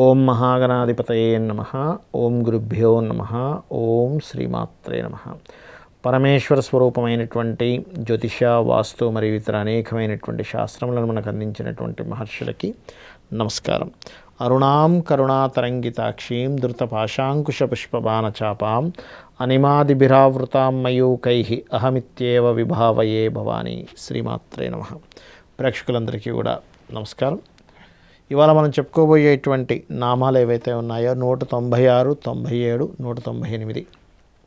ఓం మహాగణాధిపతయే నమ ఓం గురుభ్యో నమ ఓం శ్రీమాత్రే నమ పరమేశ్వర స్వరూపమైనటువంటి జ్యోతిష వాస్తు మరియు ఇతర అనేకమైనటువంటి శాస్త్రములను మనకు అందించినటువంటి మహర్షులకి నమస్కారం అరుణాం కరుణాతరంగితాక్షీం ధృతపాశాంకుశ పుష్పబాణచాపాం అనిమాదిభిరావృతాం మయూకై అహమిత్యేవ విభావయే భవాని శ్రీమాత్రే నమ ప్రేక్షకులందరికీ కూడా నమస్కారం ఇవాళ మనం చెప్పుకోబోయేటువంటి నామాలు ఏవైతే ఉన్నాయో నూట తొంభై ఆరు తొంభై ఏడు నూట తొంభై ఎనిమిది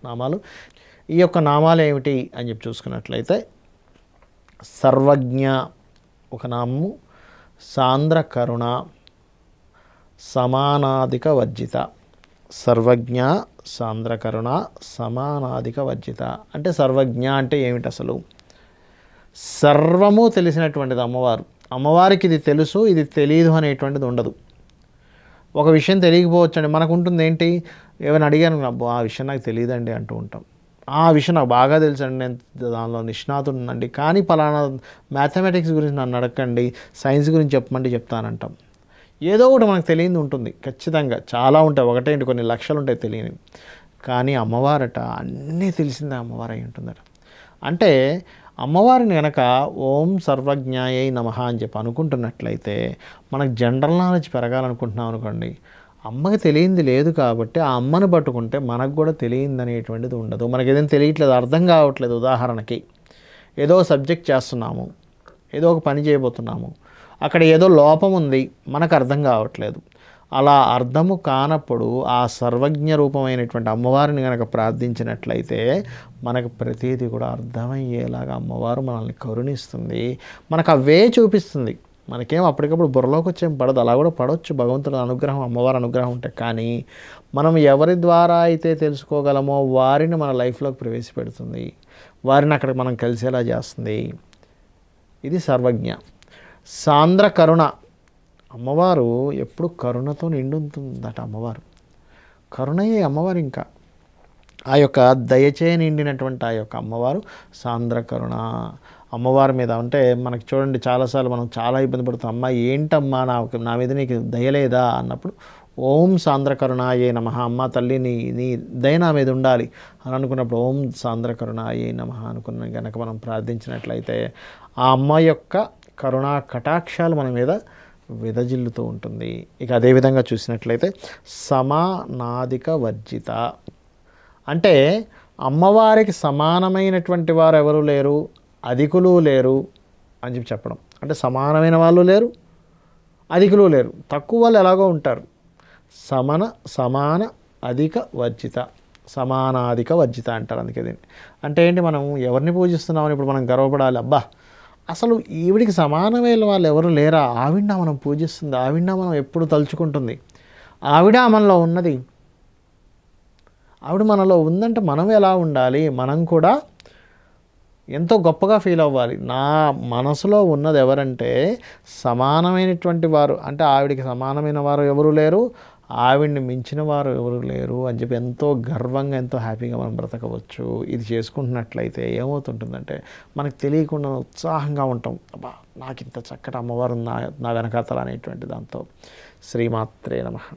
నామాలు ఈ యొక్క నామాలు ఏమిటి అని చెప్పి చూసుకున్నట్లయితే సర్వజ్ఞ ఒక నామము సాంద్ర కరుణ సమానాధిక వర్జిత సర్వజ్ఞ సాంద్ర కరుణ సమానాధిక వర్జిత అంటే సర్వజ్ఞ అంటే ఏమిటి అసలు సర్వము తెలిసినటువంటిది అమ్మవారు అమ్మవారికి ఇది తెలుసు ఇది తెలియదు అనేటువంటిది ఉండదు ఒక విషయం తెలియకపోవచ్చు అండి మనకు ఉంటుంది ఏంటి ఏమైనా అడిగాను అబ్బో ఆ విషయం నాకు తెలియదండి అంటూ ఉంటాం ఆ విషయం నాకు బాగా తెలుసండి నేను దానిలో నిష్ణాతుండండి కానీ పలానా మ్యాథమెటిక్స్ గురించి నన్ను అడగండి సైన్స్ గురించి చెప్పమంటే చెప్తానంటాం ఏదో ఒకటి మనకు తెలియదు ఉంటుంది ఖచ్చితంగా చాలా ఉంటాయి ఒకటేంటి కొన్ని లక్షలు ఉంటాయి తెలియని కానీ అమ్మవారట అన్నీ తెలిసిందే అమ్మవారు అయి ఉంటుందట అంటే అమ్మవారిని కనుక ఓం సర్వజ్ఞాయై నమ అని చెప్పి అనుకుంటున్నట్లయితే మనకు జనరల్ నాలెడ్జ్ పెరగాలనుకుంటున్నాం అనుకోండి అమ్మకి తెలియంది లేదు కాబట్టి ఆ అమ్మను పట్టుకుంటే మనకు కూడా తెలియంది అనేటువంటిది ఉండదు మనకి ఏదైనా తెలియట్లేదు అర్థం కావట్లేదు ఉదాహరణకి ఏదో సబ్జెక్ట్ చేస్తున్నాము ఏదో ఒక పని చేయబోతున్నాము అక్కడ ఏదో లోపం ఉంది మనకు అర్థం కావట్లేదు అలా అర్థము కానప్పుడు ఆ సర్వజ్ఞ రూపమైనటువంటి అమ్మవారిని కనుక ప్రార్థించినట్లయితే మనకు ప్రతీది కూడా అర్థమయ్యేలాగా అమ్మవారు మనల్ని కరుణిస్తుంది మనకు అవే చూపిస్తుంది మనకేం అప్పటికప్పుడు బుర్రలోకి వచ్చేం పడదు అలా కూడా పడవచ్చు భగవంతుడి అనుగ్రహం అమ్మవారి అనుగ్రహం ఉంటే కానీ మనం ఎవరి ద్వారా అయితే తెలుసుకోగలమో వారిని మన లైఫ్లోకి ప్రవేశపెడుతుంది వారిని అక్కడ మనం కలిసేలా చేస్తుంది ఇది సర్వజ్ఞ సాంద్ర కరుణ అమ్మవారు ఎప్పుడు కరుణతో నిండుతుందట అమ్మవారు కరుణయే అమ్మవారు ఇంకా ఆ యొక్క దయచే నిండినటువంటి ఆ యొక్క అమ్మవారు సాంద్ర కరుణ అమ్మవారి మీద అంటే మనకు చూడండి చాలాసార్లు మనం చాలా ఇబ్బంది పడుతాం అమ్మ ఏంటమ్మా నా నా మీద నీకు దయలేదా అన్నప్పుడు ఓం సాంద్రకరుణాయే నమ అమ్మ తల్లి నీ నీ దయ నా మీద ఉండాలి అని అనుకున్నప్పుడు ఓం సాంద్రకరుణాయే నమ అనుకున్న కనుక మనం ప్రార్థించినట్లయితే ఆ అమ్మ యొక్క కరుణా కటాక్షాలు మన మీద విదజిల్లుతూ ఉంటుంది ఇక అదేవిధంగా చూసినట్లయితే సమానాధిక వర్జిత అంటే అమ్మవారికి సమానమైనటువంటి వారు ఎవరు లేరు అధికులు లేరు అని చెప్పి చెప్పడం అంటే సమానమైన వాళ్ళు లేరు అధికులు లేరు తక్కువ వాళ్ళు ఎలాగో ఉంటారు సమన సమాన అధిక వర్జిత సమానాధిక వర్జిత అంటారు అందుకే దీన్ని అంటే ఏంటి మనం ఎవరిని పూజిస్తున్నామని ఇప్పుడు మనం గర్వపడాలి అబ్బా అసలు ఈవిడికి సమానమైన వాళ్ళు ఎవరు లేరా ఆవిడ మనం పూజిస్తుంది ఆవిడ మనం ఎప్పుడు తలుచుకుంటుంది ఆవిడ మనలో ఉన్నది ఆవిడ మనలో ఉందంటే మనం ఎలా ఉండాలి మనం కూడా ఎంతో గొప్పగా ఫీల్ అవ్వాలి నా మనసులో ఉన్నది ఎవరంటే సమానమైనటువంటి వారు అంటే ఆవిడికి సమానమైన వారు ఎవరు లేరు ఆవిడ్ని మించిన వారు ఎవరు లేరు అని చెప్పి ఎంతో గర్వంగా ఎంతో హ్యాపీగా మనం బ్రతకవచ్చు ఇది చేసుకుంటున్నట్లయితే ఏమవుతుంటుందంటే మనకు తెలియకుండా ఉత్సాహంగా ఉంటాం అబ్బా నాకు ఇంత చక్కటి అమ్మవారు నా నా వెనకాతలు అనేటువంటి దాంతో శ్రీమాత్రే నమ